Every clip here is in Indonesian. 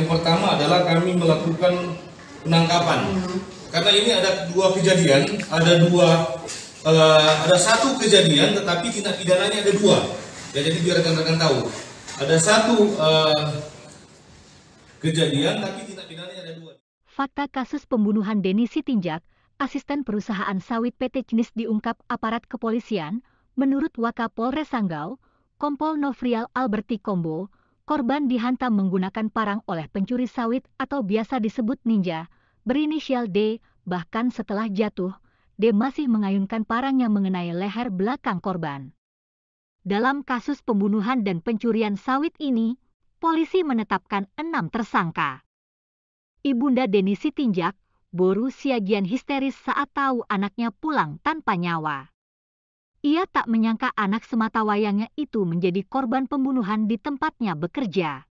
Yang pertama adalah kami melakukan penangkapan. Hmm. Karena ini ada dua kejadian, ada dua uh, ada satu kejadian tetapi tindak pidananya ada dua. Ya jadi biar rekan-rekan tahu. Ada satu uh, kejadian tapi tindak pidananya ada dua. Fakta kasus pembunuhan Deni Sitinjak, asisten perusahaan sawit PT Jenis diungkap aparat kepolisian, menurut Wakapolres Sanggau, Kompol Novrial Alberti Kombo, korban dihantam menggunakan parang oleh pencuri sawit atau biasa disebut ninja, berinisial D, bahkan setelah jatuh, D masih mengayunkan parang yang mengenai leher belakang korban. Dalam kasus pembunuhan dan pencurian sawit ini, polisi menetapkan enam tersangka. Ibunda Denisi Sitinjak, Boru Siagian histeris saat tahu anaknya pulang tanpa nyawa. Ia tak menyangka anak semata wayangnya itu menjadi korban pembunuhan di tempatnya bekerja.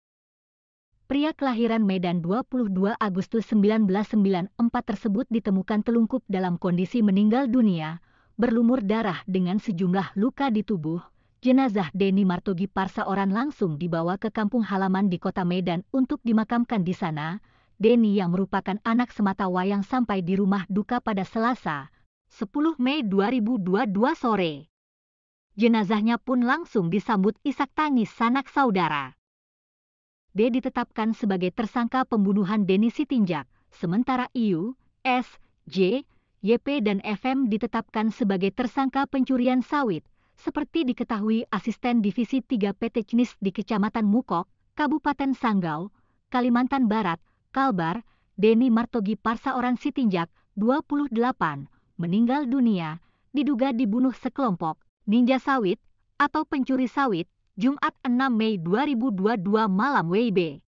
Pria kelahiran Medan 22 Agustus 1994 tersebut ditemukan telungkup dalam kondisi meninggal dunia, berlumur darah dengan sejumlah luka di tubuh. Jenazah Denny Martogi Parsaoran langsung dibawa ke kampung halaman di kota Medan untuk dimakamkan di sana. Denny yang merupakan anak semata wayang sampai di rumah duka pada Selasa, 10 Mei 2022 sore. Jenazahnya pun langsung disambut isak tangis sanak saudara. D ditetapkan sebagai tersangka pembunuhan Deni Sitinjak, sementara IU, S, J, YP dan FM ditetapkan sebagai tersangka pencurian sawit, seperti diketahui asisten divisi 3 PT Cnis di Kecamatan Mukok, Kabupaten Sanggau, Kalimantan Barat, Kalbar, Deni Martogi Parsa Orang Sitinjak, 28, meninggal dunia, diduga dibunuh sekelompok ninja sawit atau pencuri sawit, Jumat 6 Mei 2022 malam WIB.